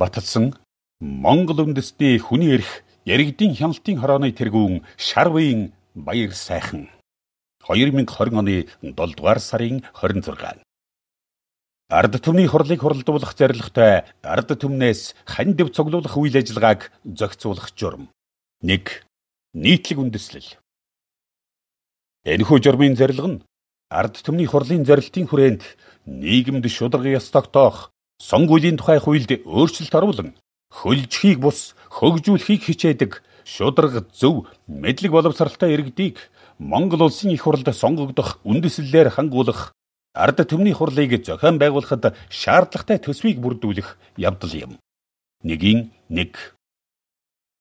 баталсан Монгол үндэстний хүний эрх яригдийн хяналтын хорооны тэргүүн Шарвийн Баяр сайхан 2020 оны 7 дугаар сарын 26 Ард түмний хурлыг хуралдуулах зорилготой ард түмнээс хань дэв цуглуулах үйл ажиллагааг зохицуулах журам. 1. Нийтлэг үндэслэл. Энэхүү журмын зорилго нь ард түмний хурлын зорилтын хүрээнд нийгэмд шударга ёс тогтоох, сонгуулийн тухай хуульд өөрчлөлт оруулан хөлжихийг бус хөгжүүлэхийг хичээдэг шударга зөв мэдлэг боловсралтай иргэдийг Монгол улсын их хурлд сонгогдох үндэслэлээр хангуулах ард түмний хурлыг зохион байгуулахад шаардлагатай төсвийг бүрдүүлэх явдал юм. 1.1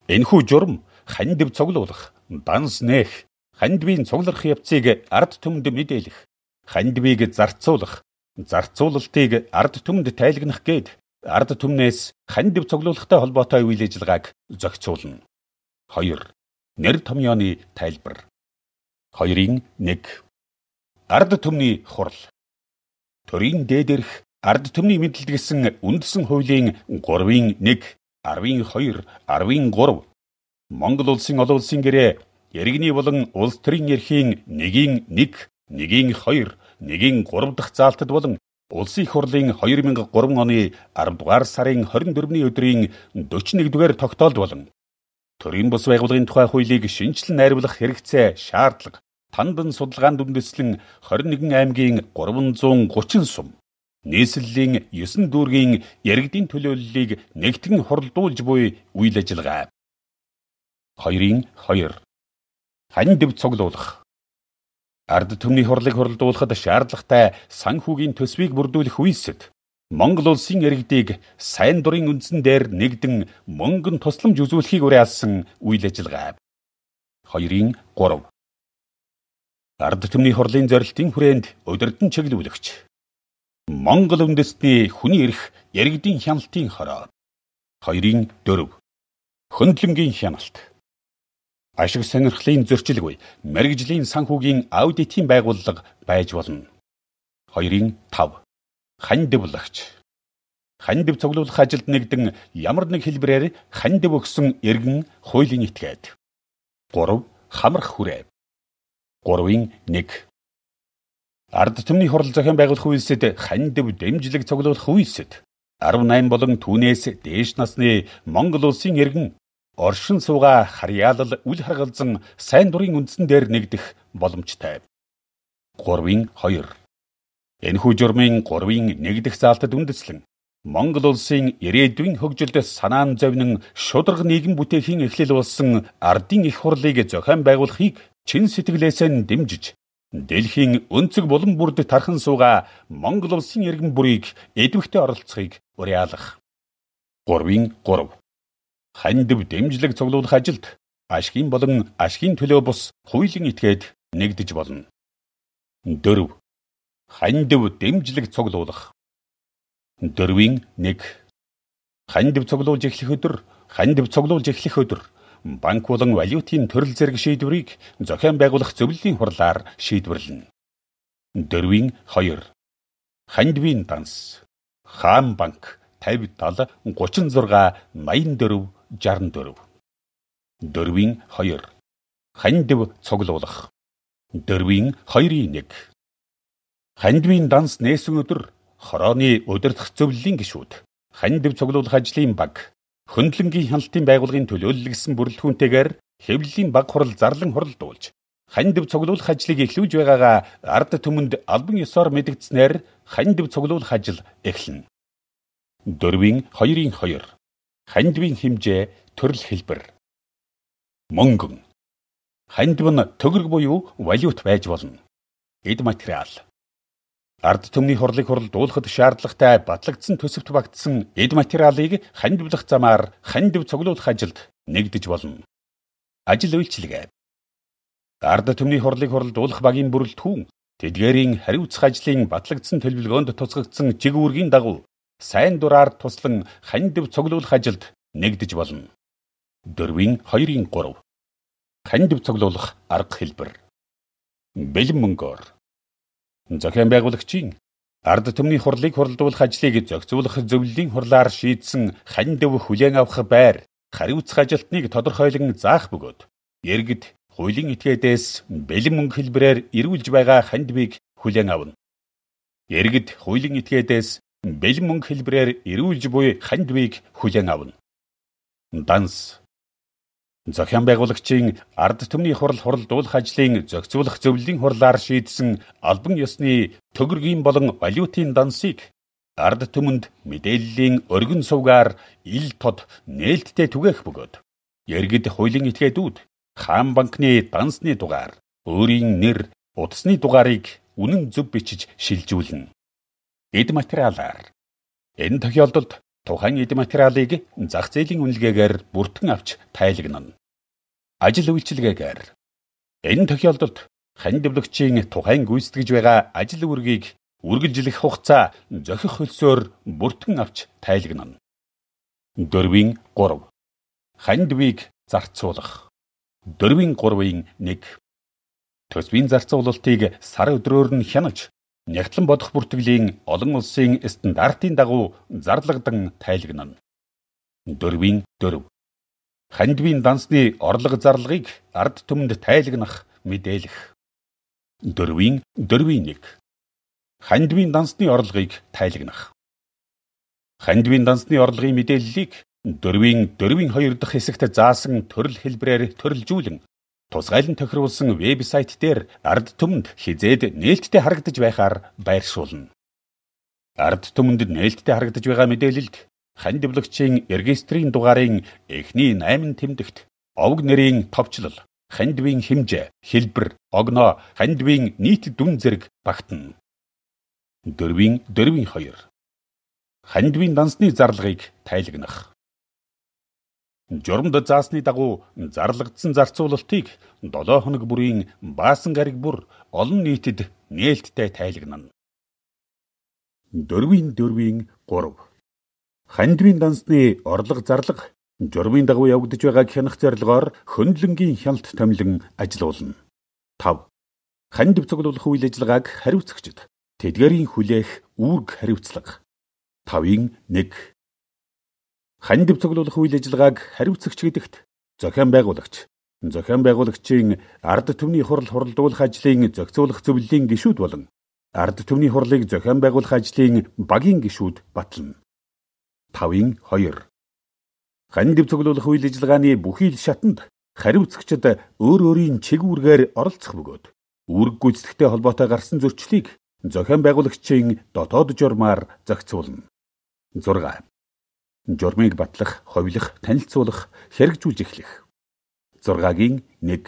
Энэхүү журам хандив цуглуулах, данс нээх, хандвийн цуглах явцыг ард түмэнд мэдээлэх, хандвийг зарцуулах, зарцуулалтыг ард түмэнд тайлгнах гээд ард түмнээс хань дэв цуглуулгатай холбоотой үйл ажиллагааг зохицуулна. 2. Нэр томьёоны тайлбар. 2-ын 1. Ард түмний хурал. Төрийн дээдэрх ард түмний мэдлэгдсэн үндсэн хуулийн 3-ын 1, 10-2, 13 Монгол улсын олон улсын гэрээ, иргэний болон улс төрийн эрхийн 1-ийн 1, 1-ийн 2 1-ийн 3 дахь заалтад болон Улсын их хурлын 2003 оны 10 дугаар сарын 24-ний өдрийн 41-р тогтоолд болон төрийн бус байгууллагын тухай хуулийг шинчлэн найруулах хэрэгцээ шаардлага тандан судалгаанд үндэслэн 21 аймгийн 330 сум нийслэлийн 9 дүүргийн яригдийн төлөөллийг нэгтгэн хуралдуулж буй үйл ажиллагаа 2-2 хань дэв цуглуулах Ард түмний хурлыг хуралдуулахад шаардлагатай санхүүгийн төсвийг бүрдүүлэх үеисэд Монгол улсын иргэдийг сайн дурын үндсэн дээр нэгдэн мөнгөн тусламж үзүүлэхийг уриалсан үйл ажиллагаа. 2.3 Ард түмний хурлын зорилтын хүрээнд удирдан чиглүүлэгч Монгол үндэстний хүний эрх иргэдийн хяналтын хороо. 2.4 Хөндлөмгийн хяналт ашиг сонирхлын зөрчилгүй мэрэгжлийн санхүүгийн аудитын байгууллага байж болно. 2.5 Хандивлагч Хандив цуглуулах ажилд нэгдэн ямар нэг хэлбэрээр хандив өгсөн иргэн хуулийн этгээд. 3. Хамрах хүрээ. 3.1 Ард түмний хурал зохион байгуулах үйлсэд хандив дэмжлэг цуглуулах үйлсэд 18 болон түүнээс дээш насны Монгол улсын иргэн оршин суугаа харьяалал үл харгалзан сайн дурын үндсэн дээр нэгдэх боломжтой. 3-2 Энэхүү журмын 3-ийн 1 дэх заалтад үндэслэн Монгол улсын ирээдүйн хөгжилд санаан зовнин шударга нийгэм бүтээхийн эхлэл болсон ардын их хурлыг зохион байгуулахыг чин сэтгэлээсээ дэмжиж дэлхийн өнцөг булан бүрд тархан суугаа Монгол улсын иргэн бүрийг идэвхтэй оролцохыг уриалах. 3-ийн 3 хандив дэмжлэг цуглуулах ажилд ашгийн болон ашгийн төлөө бус хуулийн этгээд нэгдэж болно. 4. Хандив дэмжлэг цуглуулах. 4-ийн 1. Хандив цуглуулж эхлэх өдөр, хандив цуглуулж эхлэх өдөр банк болон валютын төрөл зэрэг шийдвэрийг зохион байгуулах зөвлөлийн хурлаар шийдвэрлэнэ. 4-ийн 2. Хандивын данс. Хаан банк 50 70 36 84 64 дөрвийн 2 хандив цуглуулах дөрвийн 2-ийн 1 хандивын данс нээсэн өдөр хорооны удирдах зөвлөлийн гишүүд хандив цуглуулах ажлын баг хөндлөнгийн хяналтын байгууллагын төлөөлөлгсөн бүрэлдэхүүнтэйгээр хэвлэлийн баг хурал зарлан хуралдуулж хандив цуглуулах ажлыг эхлүүлж байгаагаа ард түмэнд албан ёсоор мэдгдснээр хандив цуглуулах ажил эхэлнэ. 4-ийн 2-ын 2 хандвийн хэмжээ төрөл хэлбэр мөнгөн хандв нь төгрөг буюу валют байж болно эд материал ард түмний хурлыг хуралдуулахад шаардлагатай батлагдсан төсөвт багтсан эд материалыг хандвлах замаар хандв цуглуулах ажилд нэгдэж болно ажил үйлчилгээ ард түмний хурлыг хуралдуулах багийн бүрэлдэхүүн тэдгээрийн хариуцах ажлын батлагдсан төлөвлөгөөнд туцагдсан жигүүргийн дагуу сайн дураар туслан хандив цуглуулах ажилд нэгдэж болно. 4-ийн 2-ийн 3 хандив цуглуулах арга хэлбэр бэлэн мөнгөөр зохион байгуулагчийн ард түмний хурлыг хуралдуулах ажлыг зохицуулах зөвлөлийн хурлаар шийдсэн хандив хүлээн авах байр хариуцах ажилтныг тодорхойлон заах бөгөөд иргэд хуулийн этгээдээс бэлэн мөнгө хэлбэрээр эрүүлж байгаа хандивыг хүлээн авна. Иргэд хуулийн этгээдээс бэлэн мөнгө хэлбэрээр эрүүлж буй хандвийг хүлээн авна. Данс Зохион байгуулагчийн ард түмний хурал хуралдуулах ажлын зохицуулах зөвлөлийн хурлаар шийдсэн албан ёсны төгрөгийн болон валютын дансыг ард түмэнд мэдээллийн өргөн сувгаар ил тод нээлттэй түгээх бөгөөд Иргэд хуулийн этгээдүүд хаан банкны дансны дугаар өөрийн нэр утасны дугаарыг үнэн зөв бичиж шилжүүлнэ эд материалаар. Энэ тохиолдолд тухайн эд материалыг зах зээлийн үнэлгээгээр бүртгэн авч тайлгнана. Ажил үйлчилгээгээр энэ тохиолдолд хань дэвлэгчийн тухайн гүйцэтгэж байгаа ажил үүргийг үргэлжлэх хугацаа зохих хөлсөөр бүртгэн авч тайлгнана. 4-ийн 3 хань дэвийг зарцуулах 4-ийн 3-ийн 1 төсвийн зарцуулалтыг сар өдрөөр нь хянаж нягтлан бодох бүртгэлийн олон улсын стандартын дагуу зарлагдан тайлгнана. 4-ийн 4. Хандвийн дансны орлого зарлагыг ард түмэнд тайлгнах мэдээлэх. 4-ийн 4-ийн 1. Хандвийн дансны орлогыг тайлгнах. Хандвийн дансны орлогын мэдээллийг 4-ийн 4-ийн 2 дахь хэсэгт заасан төрөл хэлбрээр төрөлжүүлэн Тусгайл нь тохируулсан вебсайт дээр ард түмэнд хизээд нээлттэй харагдаж байхаар байршуулна. Ард түмэнд нээлттэй харагдаж байгаа мэдээлэлд хань дэвлэгчийн регистрийн дугаарын эхний 8 тэмдэгт овг нэрийн товчлол, хандвийн хэмжээ, хэлбэр, огноо, хандвийн нийт дүн зэрэг багтана. 4-4-2 Хандвийн дансны зарлагыг тайлагнах. Журамд заасны дагуу зарлагдсан зарцуулалтыг 7 хоног бүрийн баасан гариг бүр олон нийтэд нээлттэй тайлагнана. Дөрвийн дөрвийн 3 Хандвийн дансны орлого зарлага журмын дагуу явагдаж байгаа хянах зорилгоор хөндлөнгийн хяналт томилон ажилуулна. 5 Хандв цуглуулах үйл ажиллагааг хариуцагчд тэдгэрийн хүлээх үүрэг хариуцлага 5-ын 1 Хань дэвцэглуулах үйл ажиллагааг хариуцагч гэдэгт зохион байгуулагч, зохион байгуулагчийн ард түмний хурал хуралдуулах ажлын зохицуулах зөвлөлийн гишүүд болон ард түмний хурлыг зохион байгуулах ажлын багийн гишүүд батлна. 5-ын 2 Хань дэвцэглуулах үйл ажиллагааны бүхий л шатанд хариуцагчид өөр өөрийн чигүүргээр оролцох бөгөөд үүрэг гүйцэтгэхтэй холбоотой гарсан зөрчлийг зохион байгуулагчийн дотоод журмаар зохицуулна. 6 журмыг батлах, ховлох, танилцуулах, хэрэгжүүлж эхлэх. 6-гийн 1.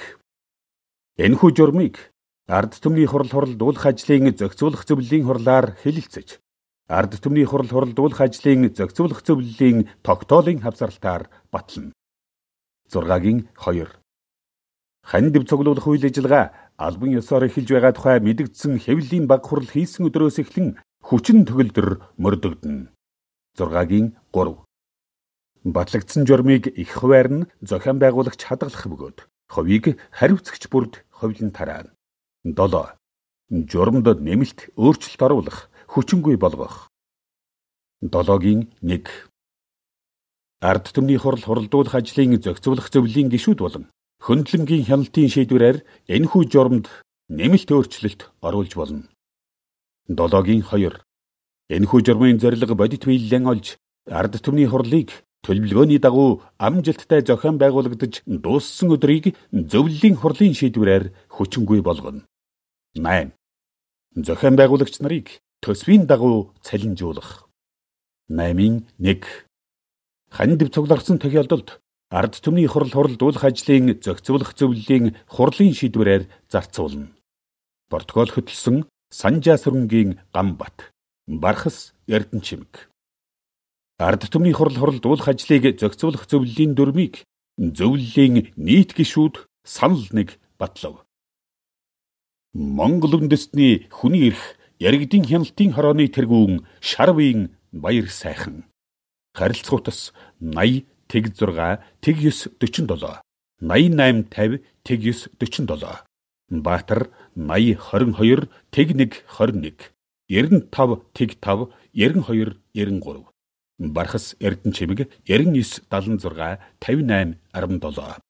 Энэхүү журмыг ард түмний хурал хурлдуулах ажлын зохицуулах зөвлөлийн хурлаар хэлэлцэж, ард түмний хурал хурлдуулах ажлын зохицуулах зөвлөлийн тогтоолын хавсаралтаар батлна. 6-гийн 2. Хань дэв цуглуулах үйл ажиллагаа албан ёсоор эхэлж байгаа тухай мэдгдсэн хэвлэлийн баг хурал хийсэн өдрөөс эхлэн хүчин төгөлдөр мөрдөгдөн. 6-гийн 3 Батлагдсан журмыг их хуваар нь зохион байгуулагч хадгалах бөгөөд хувийг хариуцгч бүрд ховлон тараана. 7. Журмд нэмэлт өөрчлөлт оруулах, хүчингүй болгох. 7-гийн 1. Ард түмний хурал хуралдуулах ажлын зохицуулах зөвлөлийн гишүүд болон хөндлөнгийн хяналтын шийдвэрээр энэхүү журмд нэмэлт өөрчлөлт оруулж болно. 7-гийн 2. Энэхүү журмын зорилго бодит биелэн олж ард түмний хурлыг төлөвлөгөөний дагуу амжилттай зохион байгуулагдаж дууссан өдрийг зөвлөлийн хурлын шийдвэрээр хүчингүй болгоно. 8. Зохион байгуулагч нарыг төсвийн дагуу цалинжуулах. 8-ын 1. Ханд цугларсан тохиолдолд ард түмний хурл хурлдуулах ажлын зохицуулах зөвлөлийн хурлын шийдвэрээр зарцуулна. Протокол хөтлсөн Санжаа сүрэнгийн Гамбат, Бархас Эрдэнчимг Ард түмний хурал хурлд уулах ажлыг зохицуулах зөвлөлийн дүрмийг зөвлөлийн нийт гишүүд санал нэг батлав. Монгол үндэстний хүний эрх яригдийн хяналтын хорооны тэргүүн шар буян баяр сайхан. Харилцагтас 80 тэг 6 тэг 9 47 88 50 тэг 9 47 Баатар 80 22 тэг 1 21 95 тэг 5 92 93 Бархас Эрдэнэ чимэг 9976 5817